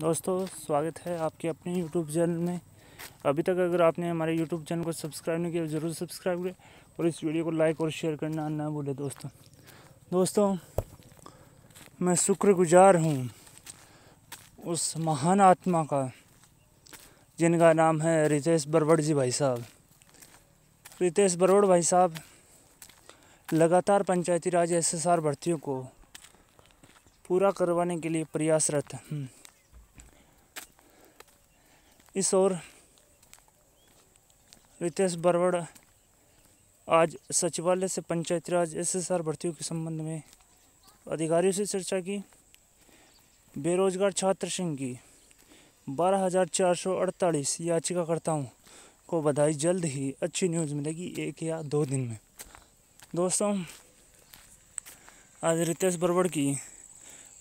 दोस्तों स्वागत है आपके अपने यूट्यूब चैनल में अभी तक अगर आपने हमारे यूट्यूब चैनल को सब्सक्राइब नहीं किया ज़रूर सब्सक्राइब करें और इस वीडियो को लाइक और शेयर करना ना भूलें दोस्तों दोस्तों मैं शुक्रगुजार हूँ उस महान आत्मा का जिनका नाम है रितेश बरवड़ जी भाई साहब रितेश बरवड़ भाई साहब लगातार पंचायती राज एस भर्तियों को पूरा करवाने के लिए प्रयासरत इस ओर रितेश बरवड़ आज सचिवालय से पंचायत राज आर भर्तियों के संबंध में अधिकारियों से चर्चा की बेरोजगार छात्र संघ की बारह हज़ार चार सौ अड़तालीस याचिकाकर्ताओं को बधाई जल्द ही अच्छी न्यूज़ मिलेगी एक या दो दिन में दोस्तों आज रितेश बरवड़ की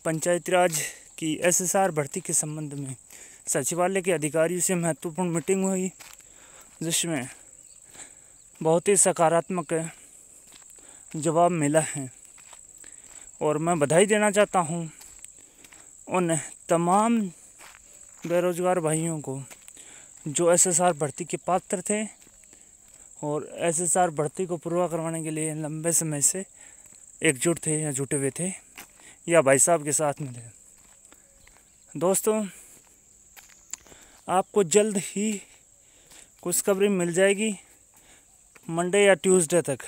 पंचायती राज की आर भर्ती के संबंध में सचिवालय के अधिकारियों से महत्वपूर्ण मीटिंग हुई जिसमें बहुत ही सकारात्मक जवाब मिला है और मैं बधाई देना चाहता हूँ उन तमाम बेरोज़गार भाइयों को जो एसएसआर भर्ती के पात्र थे और एसएसआर भर्ती को पूरा करवाने के लिए लंबे समय से एकजुट थे या जुटे हुए थे या भाई साहब के साथ मिले दोस्तों आपको जल्द ही खुशखबरी मिल जाएगी मंडे या ट्यूसडे तक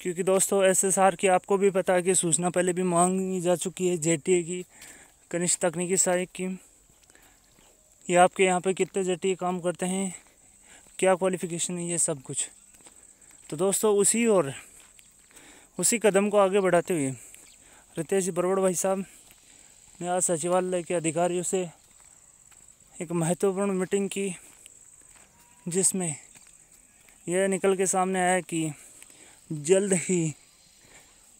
क्योंकि दोस्तों एसएसआर की आपको भी पता है कि सूचना पहले भी मांगी जा चुकी है जेटीए की कनिष्ठ तकनीकी सहायक की ये आपके यहाँ पे कितने जेटीए काम करते हैं क्या क्वालिफ़िकेशन है ये सब कुछ तो दोस्तों उसी और उसी कदम को आगे बढ़ाते हुए रितेश बरवड़ भाई साहब ने आज सचिवालय के अधिकारियों से एक महत्वपूर्ण मीटिंग की जिसमें यह निकल के सामने आया कि जल्द ही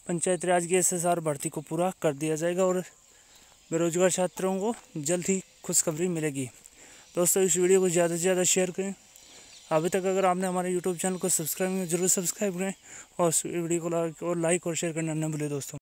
पंचायत राज की एस भर्ती को पूरा कर दिया जाएगा और बेरोजगार छात्रों को जल्द ही खुशखबरी मिलेगी दोस्तों इस वीडियो को ज़्यादा से ज़्यादा शेयर करें अभी तक अगर आपने हमारे यूट्यूब चैनल को सब्सक्राइब नहीं जरूर सब्सक्राइब करें और वीडियो को लाइक और लाइक और शेयर करना न भूलें दोस्तों